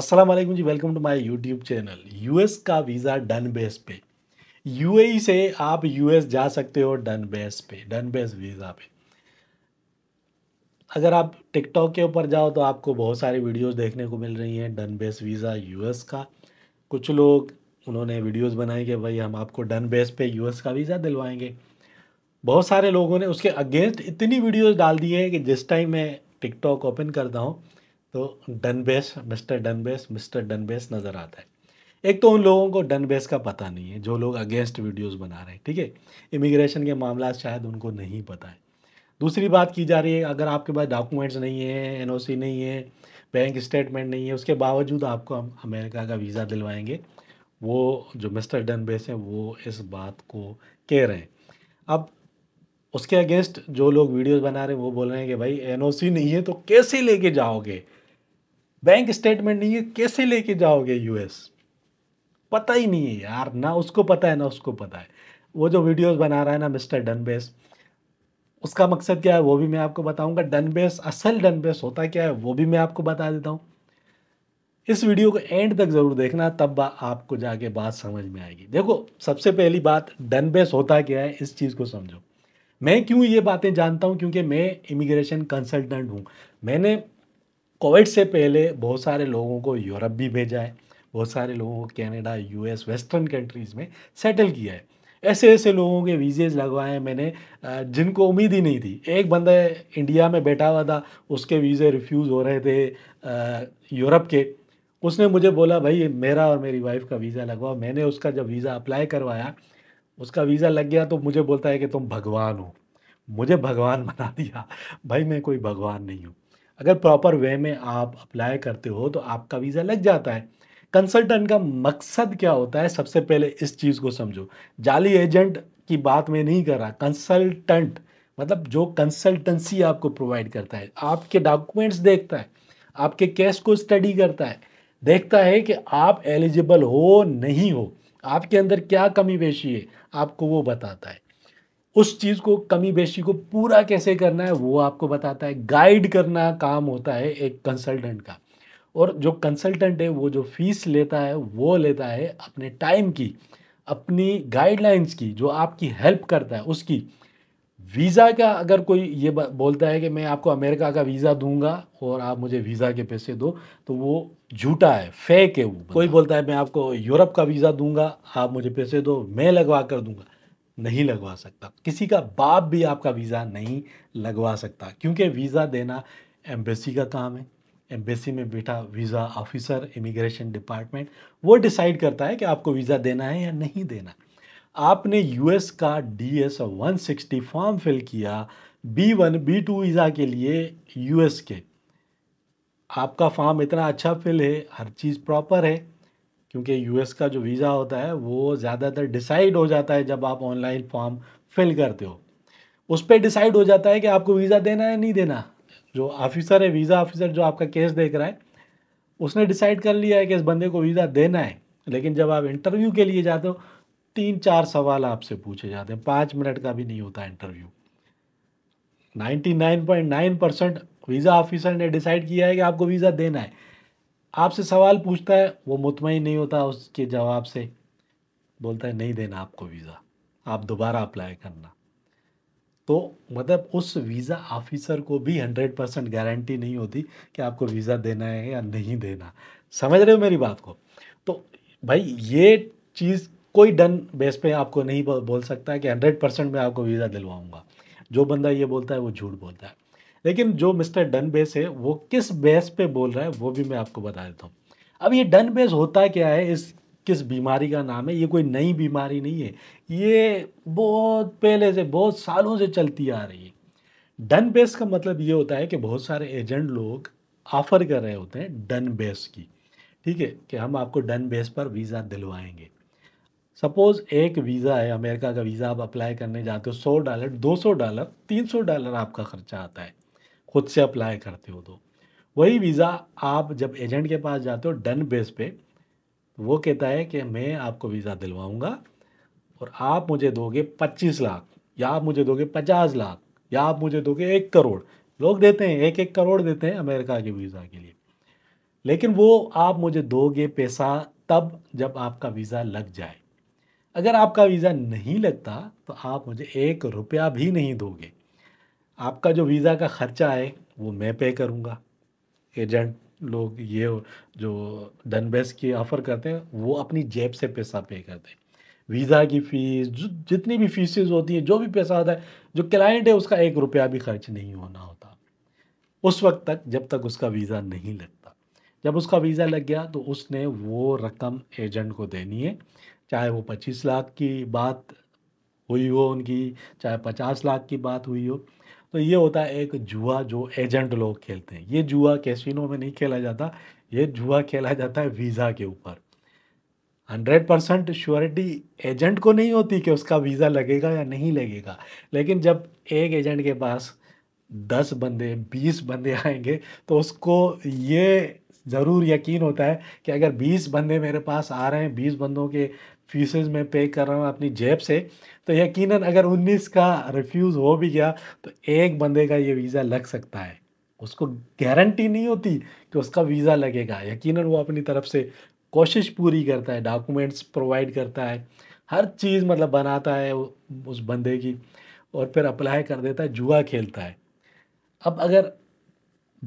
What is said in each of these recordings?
अस्सलाम वालेकुम जी welcome to my YouTube channel US का वीज़ा डन बेस पे यूएई से आप यूएस जा सकते हो डन बेस पे डन बेस वीज़ा पे अगर आप टिकटॉक के ऊपर जाओ तो आपको बहुत सारी वीडियोस देखने को मिल रही हैं डन बेस वीज़ा यूएस का कुछ लोग उन्होंने वीडियोस बनाए कि भाई हम आपको डन बेस पे यू का वीज़ा दिलवाएंगे बहुत सारे लोगों ने उसके अगेंस्ट इतनी वीडियोज़ डाल दी है कि जिस टाइम मैं टिकटॉक ओपन करता हूँ तो डनबेस मिस्टर डनबेस मिस्टर डनबेस नज़र आता है एक तो उन लोगों को डनबेस का पता नहीं है जो लोग अगेंस्ट वीडियोस बना रहे हैं ठीक है इमिग्रेशन के मामला शायद उनको नहीं पता है दूसरी बात की जा रही है अगर आपके पास डॉक्यूमेंट्स नहीं है एन नहीं है बैंक स्टेटमेंट नहीं है उसके बावजूद आपको हम अमेरिका का वीज़ा दिलवाएंगे वो जो मिस्टर डनबेस हैं वो इस बात को कह रहे हैं अब उसके अगेंस्ट जो लोग वीडियोस बना रहे हैं वो बोल रहे हैं कि भाई एनओसी नहीं है तो कैसे लेके जाओगे बैंक स्टेटमेंट नहीं है कैसे लेके जाओगे यूएस पता ही नहीं है यार ना उसको पता है ना उसको पता है वो जो वीडियोस बना रहा है ना मिस्टर डनबेस उसका मकसद क्या है वो भी मैं आपको बताऊंगा डनबेस असल डनबेस होता क्या है वो भी मैं आपको बता देता हूँ इस वीडियो को एंड तक ज़रूर देखना तब आपको जाके बात समझ में आएगी देखो सबसे पहली बात डनबेस होता क्या है इस चीज़ को समझो मैं क्यों ये बातें जानता हूँ क्योंकि मैं इमिग्रेशन कंसल्टेंट हूँ मैंने कोविड से पहले बहुत सारे लोगों को यूरोप भी भेजा है बहुत सारे लोगों को कैनेडा यूएस वेस्टर्न कंट्रीज़ में सेटल किया है ऐसे ऐसे लोगों के वीज़ेज़ लगवाए मैंने जिनको उम्मीद ही नहीं थी एक बंदा इंडिया में बैठा हुआ था उसके वीज़े रिफ्यूज़ हो रहे थे यूरोप के उसने मुझे बोला भाई मेरा और मेरी वाइफ का वीज़ा लगवाओ मैंने उसका जब वीज़ा अप्लाई करवाया उसका वीज़ा लग गया तो मुझे बोलता है कि तुम भगवान हो मुझे भगवान बना दिया भाई मैं कोई भगवान नहीं हूँ अगर प्रॉपर वे में आप अप्लाई करते हो तो आपका वीज़ा लग जाता है कंसल्टेंट का मकसद क्या होता है सबसे पहले इस चीज़ को समझो जाली एजेंट की बात मैं नहीं कर रहा कंसल्टेंट मतलब जो कंसल्टेंसी आपको प्रोवाइड करता है आपके डॉक्यूमेंट्स देखता है आपके केस को स्टडी करता है देखता है कि आप एलिजिबल हो नहीं हो आपके अंदर क्या कमी पेशी है आपको वो बताता है उस चीज़ को कमी बेशी को पूरा कैसे करना है वो आपको बताता है गाइड करना काम होता है एक कंसल्टेंट का और जो कंसल्टेंट है वो जो फीस लेता है वो लेता है अपने टाइम की अपनी गाइडलाइंस की जो आपकी हेल्प करता है उसकी वीज़ा का अगर कोई ये बोलता है कि मैं आपको अमेरिका का वीज़ा दूंगा और आप मुझे वीज़ा के पैसे दो तो वो झूठा है फेक है वो कोई बोलता है मैं आपको यूरोप का वीज़ा दूंगा आप मुझे पैसे दो मैं लगवा कर दूंगा नहीं लगवा सकता किसी का बाप भी आपका वीज़ा नहीं लगवा सकता क्योंकि वीज़ा देना एम्बेसी का काम है एम्बेसी में बैठा वीज़ा ऑफिसर इमिग्रेशन डिपार्टमेंट वो डिसाइड करता है कि आपको वीज़ा देना है या नहीं देना आपने यूएस का D S one sixty form fill किया B one B two visa के लिए यूएस के आपका फॉर्म इतना अच्छा फिल है हर चीज़ प्रॉपर है क्योंकि यूएस का जो वीज़ा होता है वो ज़्यादातर डिसाइड हो जाता है जब आप ऑनलाइन फॉर्म फिल करते हो उस पर डिसाइड हो जाता है कि आपको वीज़ा देना है नहीं देना जो ऑफिसर है वीज़ा ऑफिसर जो आपका केस देख रहा है उसने डिसाइड कर लिया है कि इस बंदे को वीज़ा देना है लेकिन जब आप इंटरव्यू के लिए जाते हो तीन चार सवाल आपसे पूछे जाते हैं पाँच मिनट का भी नहीं होता interview nine percent visa officer ने डिसाइड किया है कि आपको वीज़ा देना है आपसे सवाल पूछता है वो मुतमिन नहीं होता उसके जवाब से बोलता है नहीं देना आपको वीज़ा आप दोबारा अप्लाई करना तो मतलब उस वीज़ा ऑफिसर को भी हंड्रेड परसेंट गारंटी नहीं होती कि आपको वीज़ा देना है या नहीं देना समझ रहे हो मेरी बात को तो भाई ये चीज़ कोई डन बेस पे आपको नहीं बोल सकता कि हंड्रेड परसेंट मैं आपको वीज़ा दिलवाऊंगा जो बंदा ये बोलता है वो झूठ बोलता है लेकिन जो मिस्टर डन बेस है वो किस बेस पे बोल रहा है वो भी मैं आपको बता देता हूँ अब ये डन बेस होता क्या है इस किस बीमारी का नाम है ये कोई नई बीमारी नहीं है ये बहुत पहले से बहुत सालों से चलती आ रही है डन बेस का मतलब ये होता है कि बहुत सारे एजेंट लोग ऑफ़र कर रहे होते हैं डन बेस की ठीक है कि हम आपको डन बेस पर वीज़ा दिलवाएंगे सपोज़ एक वीज़ा है अमेरिका का वीज़ा आप अप्लाई करने जाते हो सौ डॉलर दो सौ डॉलर तीन सौ डॉलर आपका खर्चा आता है खुद से अप्लाई करते हो तो वही वीज़ा आप जब एजेंट के पास जाते हो डन बेस पे वो कहता है कि मैं आपको वीज़ा दिलवाऊंगा और आप मुझे दोगे पच्चीस लाख या आप मुझे दोगे पचास लाख या आप मुझे दोगे एक करोड़ लोग देते हैं एक एक करोड़ देते हैं अमेरिका के वीज़ा के लिए लेकिन वो आप मुझे दोगे पैसा तब जब आपका वीज़ा लग जाए अगर आपका वीज़ा नहीं लगता तो आप मुझे एक रुपया भी नहीं दोगे आपका जो वीज़ा का ख़र्चा है वो मैं पे करूँगा एजेंट लोग ये जो डन बेस की ऑफ़र करते हैं वो अपनी जेब से पैसा पे करते हैं वीज़ा की फ़ीस जितनी भी फीसेज होती हैं जो भी पैसा आता है जो क्लाइंट है उसका एक रुपया भी खर्च नहीं होना होता उस वक्त तक जब तक उसका वीज़ा नहीं लगता जब उसका वीज़ा लग गया तो उसने वो रकम एजेंट को देनी है चाहे वो पच्चीस लाख की बात हुई हो उनकी चाहे पचास लाख की बात हुई हो तो ये होता है एक जुआ जो एजेंट लोग खेलते हैं ये जुआ कैसिनो में नहीं खेला जाता ये जुआ खेला जाता है वीज़ा के ऊपर हंड्रेड परसेंट श्योरिटी एजेंट को नहीं होती कि उसका वीज़ा लगेगा या नहीं लगेगा लेकिन जब एक एजेंट के पास दस बंदे बीस बंदे आएंगे तो उसको ये ज़रूर यकीन होता है कि अगर बीस बंदे मेरे पास आ रहे हैं बीस बंदों के फीसेज मैं पे कर रहा हूँ अपनी जेब से तो यकीनन अगर 19 का रिफ्यूज़ हो भी गया तो एक बंदे का ये वीज़ा लग सकता है उसको गारंटी नहीं होती कि उसका वीज़ा लगेगा यकीनन वो अपनी तरफ से कोशिश पूरी करता है डॉक्यूमेंट्स प्रोवाइड करता है हर चीज़ मतलब बनाता है उस बंदे की और फिर अप्लाई कर देता है जुआ खेलता है अब अगर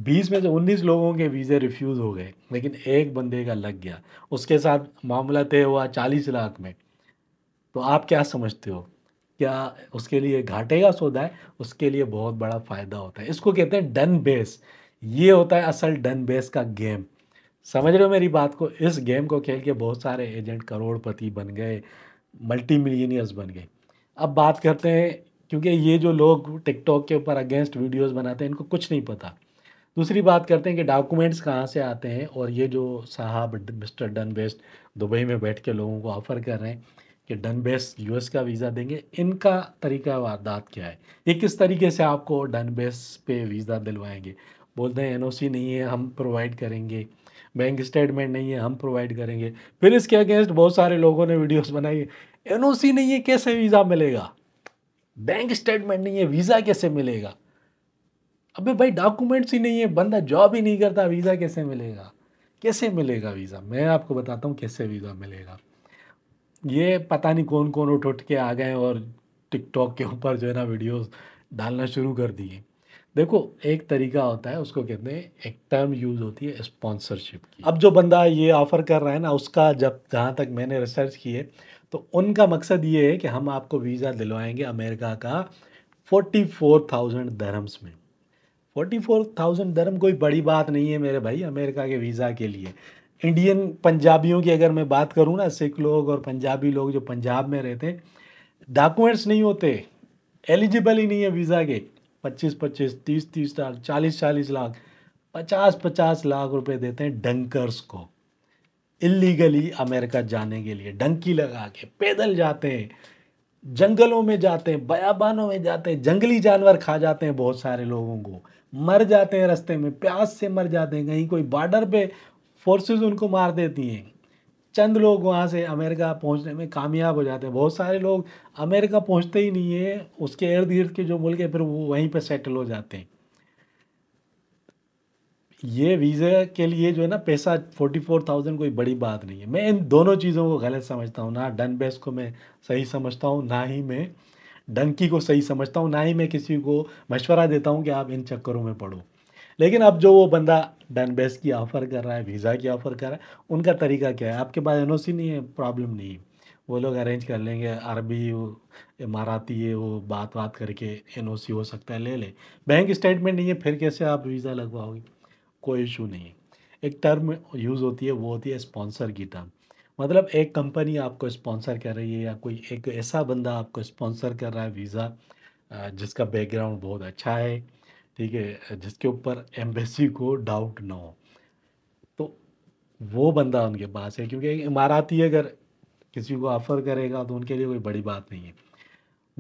बीस में से उन्नीस लोगों के वीज़े रिफ्यूज़ हो गए लेकिन एक बंदे का लग गया उसके साथ मामला तय हुआ चालीस लाख में तो आप क्या समझते हो क्या उसके लिए घाटे का सौदा है उसके लिए बहुत बड़ा फ़ायदा होता है इसको कहते हैं डन बेस ये होता है असल डन बेस का गेम समझ रहे हो मेरी बात को इस गेम को खेल के बहुत सारे एजेंट करोड़पति बन गए मल्टी मिलियनियर्स बन गए अब बात करते हैं क्योंकि ये जो लोग टिकटॉक के ऊपर अगेंस्ट वीडियोस बनाते हैं इनको कुछ नहीं पता दूसरी बात करते हैं कि डॉक्यूमेंट्स कहाँ से आते हैं और ये जो साहब मिस्टर डन बेस्ट दुबई में बैठ के लोगों को ऑफ़र कर रहे हैं कि डन बेस्ट यू का वीज़ा देंगे इनका तरीका वारदात क्या है ये किस तरीके से आपको डन बेस पे वीज़ा दिलवाएंगे बोलते हैं एन नहीं है हम प्रोवाइड करेंगे बैंक स्टेटमेंट नहीं है हम प्रोवाइड करेंगे फिर इसके अगेंस्ट बहुत सारे लोगों ने वीडियोस बनाई एनओसी नहीं है कैसे वीज़ा मिलेगा बैंक स्टेटमेंट नहीं है वीज़ा कैसे मिलेगा अबे भाई डॉक्यूमेंट्स ही नहीं है बंदा जॉब ही नहीं करता वीज़ा कैसे मिलेगा कैसे मिलेगा वीज़ा मैं आपको बताता हूँ कैसे वीज़ा मिलेगा ये पता नहीं कौन कौन उठ उठ के आ गए और टिकटॉक के ऊपर जो है ना वीडियोस डालना शुरू कर दिए देखो एक तरीका होता है उसको कहते हैं एक टर्म यूज़ होती है स्पॉन्सरशिप की अब जो बंदा ये ऑफ़र कर रहा है ना उसका जब जहाँ तक मैंने रिसर्च की है तो उनका मकसद ये है कि हम आपको वीज़ा दिलवाएंगे अमेरिका का फोर्टी फोर थाउजेंड धर्म्स में फोर्टी फोर थाउजेंड दरम कोई बड़ी बात नहीं है मेरे भाई अमेरिका के वीज़ा के लिए इंडियन पंजाबियों की अगर मैं बात करूँ ना सिख लोग और पंजाबी लोग जो पंजाब में रहते हैं डॉक्यूमेंट्स नहीं होते एलिजिबल ही नहीं है वीज़ा के पच्चीस पच्चीस तीस तीस लाख चालीस चालीस लाख पचास पचास लाख रुपए देते हैं डंकर्स को इलीगली अमेरिका जाने के लिए डंकी लगा के पैदल जाते हैं जंगलों में जाते हैं बयाबानों में जाते हैं जंगली जानवर खा जाते हैं बहुत सारे लोगों को मर जाते हैं रास्ते में प्यास से मर जाते हैं कहीं कोई बॉर्डर पे फोर्सेस उनको मार देती हैं चंद लोग वहाँ से अमेरिका पहुँचने में कामयाब हो जाते हैं बहुत सारे लोग अमेरिका पहुँचते ही नहीं है उसके इर्द गिर्द के जो मुल्क है फिर वो वहीं पर सेटल हो जाते हैं ये वीज़ा के लिए जो है ना पैसा फोर्टी फोर थाउजेंड कोई बड़ी बात नहीं है मैं इन दोनों चीज़ों को गलत समझता हूँ ना डन बेस को मैं सही समझता हूँ ना ही मैं डंकी को सही समझता हूँ ना ही मैं किसी को मशवरा देता हूँ कि आप इन चक्करों में पढ़ो लेकिन अब जो वो बंदा डन बेस की ऑफ़र कर रहा है वीज़ा की ऑफ़र कर रहा है उनका तरीका क्या है आपके पास एन नहीं है प्रॉब्लम नहीं है वो लोग अरेंज कर लेंगे अरबी इमाराती है वो बात बात करके एन हो सकता है ले ले बैंक स्टेटमेंट नहीं है फिर कैसे आप वीज़ा लगवाओगे कोई इशू नहीं है एक टर्म यूज़ होती है वो होती है स्पॉन्सर की टर्म मतलब एक कंपनी आपको स्पॉन्सर कर रही है या कोई एक ऐसा बंदा आपको स्पॉन्सर कर रहा है वीज़ा जिसका बैकग्राउंड बहुत अच्छा है ठीक है जिसके ऊपर एम्बेसी को डाउट ना हो तो वो बंदा उनके पास है क्योंकि इमाराती अगर किसी को ऑफ़र करेगा तो उनके लिए कोई बड़ी बात नहीं है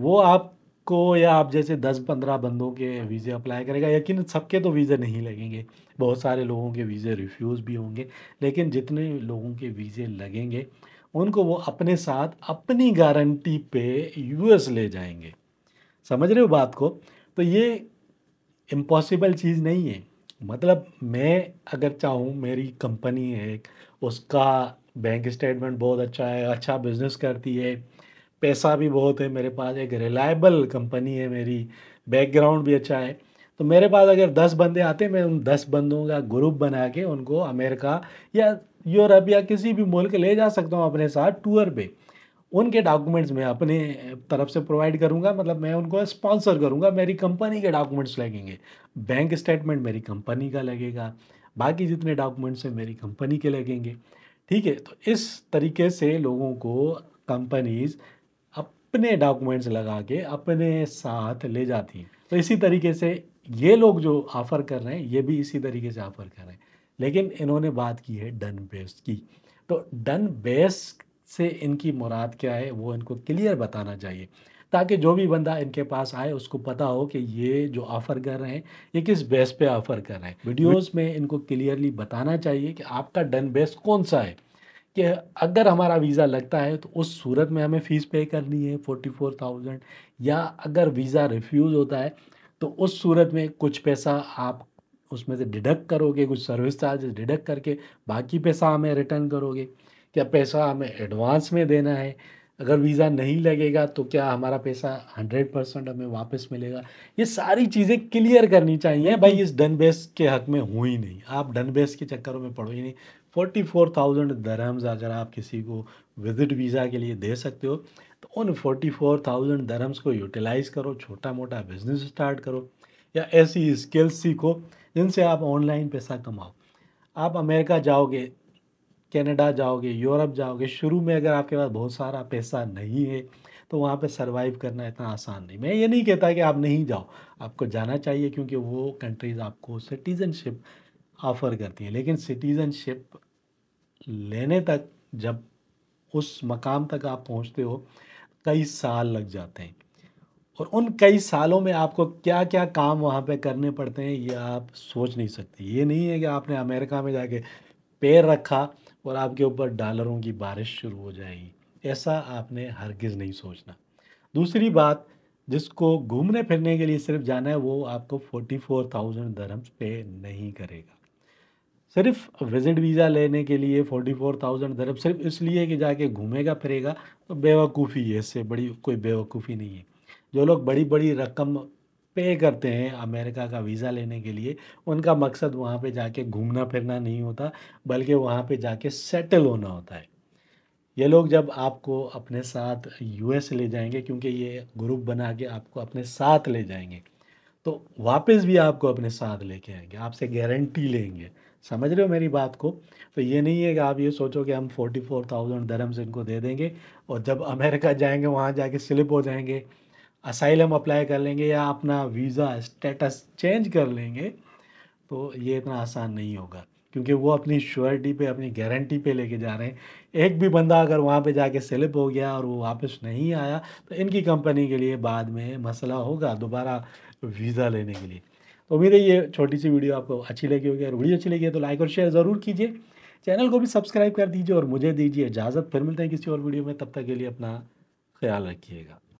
वो आप को या आप जैसे दस पंद्रह बंदों के वीज़े अप्लाई करेगा यकीन सबके तो वीज़े नहीं लगेंगे बहुत सारे लोगों के वीज़े रिफ्यूज़ भी होंगे लेकिन जितने लोगों के वीज़े लगेंगे उनको वो अपने साथ अपनी गारंटी पे यूएस ले जाएंगे समझ रहे हो बात को तो ये इम्पॉसिबल चीज़ नहीं है मतलब मैं अगर चाहूँ मेरी कंपनी है उसका बैंक स्टेटमेंट बहुत अच्छा है अच्छा बिजनेस करती है पैसा भी बहुत है मेरे पास एक रिलायबल कंपनी है मेरी बैकग्राउंड भी अच्छा है तो मेरे पास अगर दस बंदे आते मैं उन दस बंदों का ग्रुप बना के उनको अमेरिका या यूरोप या किसी भी मुल्क ले जा सकता हूँ अपने साथ टूर पे उनके डॉक्यूमेंट्स मैं अपने तरफ से प्रोवाइड करूँगा मतलब मैं उनको स्पॉन्सर करूँगा मेरी कंपनी के डॉक्यूमेंट्स लगेंगे बैंक स्टेटमेंट मेरी कंपनी का लगेगा बाकी जितने डॉक्यूमेंट्स हैं मेरी कंपनी के लगेंगे ठीक है तो इस तरीके से लोगों को कंपनीज़ अपने डॉक्यूमेंट्स लगा के अपने साथ ले जाती हैं तो इसी तरीके से ये लोग जो ऑफ़र कर रहे हैं ये भी इसी तरीके से ऑफ़र कर रहे हैं लेकिन इन्होंने बात की है डन बेस्ट की तो डन बेस से इनकी मुराद क्या है वो इनको क्लियर बताना चाहिए ताकि जो भी बंदा इनके पास आए उसको पता हो कि ये जो ऑफ़र कर रहे हैं ये किस बेस पे ऑफ़र कर रहे हैं वीडियोस में इनको क्लियरली बताना चाहिए कि आपका डन बेस कौन सा है कि अगर हमारा वीज़ा लगता है तो उस सूरत में हमें फ़ीस पे करनी है फोर्टी फोर थाउजेंड या अगर वीज़ा रिफ्यूज़ होता है तो उस सूरत में कुछ पैसा आप उसमें से डिडक्ट करोगे कुछ सर्विस चार्जेस डिडक्ट करके बाकी पैसा हमें रिटर्न करोगे क्या पैसा हमें एडवांस में देना है अगर वीज़ा नहीं लगेगा तो क्या हमारा पैसा हंड्रेड परसेंट हमें वापस मिलेगा ये सारी चीज़ें क्लियर करनी चाहिए भाई इस डन बेस के हक में हुई ही नहीं आप डन बेस के चक्करों में पड़ो ही नहीं फोर्टी फोर थाउजेंड दरम्स अगर आप किसी को विजिट वीज़ा के लिए दे सकते हो तो उन फोर्टी फोर थाउजेंड दरम्स को यूटिलाइज़ करो छोटा मोटा बिजनेस स्टार्ट करो या ऐसी स्किल्स सीखो जिनसे आप ऑनलाइन पैसा कमाओ आप अमेरिका जाओगे कनाडा जाओगे यूरोप जाओगे शुरू में अगर आपके पास बहुत सारा पैसा नहीं है तो वहाँ पे सरवाइव करना इतना आसान नहीं मैं ये नहीं कहता कि आप नहीं जाओ आपको जाना चाहिए क्योंकि वो कंट्रीज़ आपको सिटीज़नशिप ऑफ़र करती हैं लेकिन सिटीज़नशिप लेने तक जब उस मकाम तक आप पहुँचते हो कई साल लग जाते हैं और उन कई सालों में आपको क्या क्या काम वहाँ पे करने पड़ते हैं ये आप सोच नहीं सकते ये नहीं है कि आपने अमेरिका में जाके पैर रखा और आपके ऊपर डॉलरों की बारिश शुरू हो जाएगी ऐसा आपने हरगिज़ नहीं सोचना दूसरी बात जिसको घूमने फिरने के लिए सिर्फ जाना है वो आपको फोर्टी फोर थाउजेंड दरम्स पे नहीं करेगा सिर्फ विज़िट वीज़ा लेने के लिए फोर्टी फोर थाउजेंड दरम सिर्फ इसलिए कि जाके घूमेगा फिरेगा तो बेवकूफ़ी है इससे बड़ी कोई बेवकूफ़ी नहीं है जो लोग बड़ी बड़ी रकम पे करते हैं अमेरिका का वीज़ा लेने के लिए उनका मकसद वहाँ पे जाके घूमना फिरना नहीं होता बल्कि वहाँ पे जाके सेटल होना होता है ये लोग जब आपको अपने साथ यूएस ले जाएंगे क्योंकि ये ग्रुप बना के आपको अपने साथ ले जाएंगे तो वापस भी आपको अपने साथ लेके आएंगे आपसे गारंटी लेंगे समझ रहे हो मेरी बात को तो ये नहीं है कि आप ये सोचो कि हम फोर्टी फोर थाउजेंड से इनको दे देंगे और जब अमेरिका जाएंगे वहाँ जाके स्लिप हो जाएंगे असाइलम अप्लाई कर लेंगे या अपना वीज़ा स्टेटस चेंज कर लेंगे तो ये इतना आसान नहीं होगा क्योंकि वो अपनी श्योरिटी पे अपनी गारंटी पे लेके जा रहे हैं एक भी बंदा अगर वहाँ पे जाके स्लिप हो गया और वो वापस नहीं आया तो इनकी कंपनी के लिए बाद में मसला होगा दोबारा वीज़ा लेने के लिए तो उम्मीद है ये छोटी सी वीडियो आपको अच्छी लगी होगी और वीडियो अच्छी लगी है तो लाइक और शेयर ज़रूर कीजिए चैनल को भी सब्सक्राइब कर दीजिए और मुझे दीजिए इजाज़त फिर मिलते हैं किसी और वीडियो में तब तक के लिए अपना ख्याल रखिएगा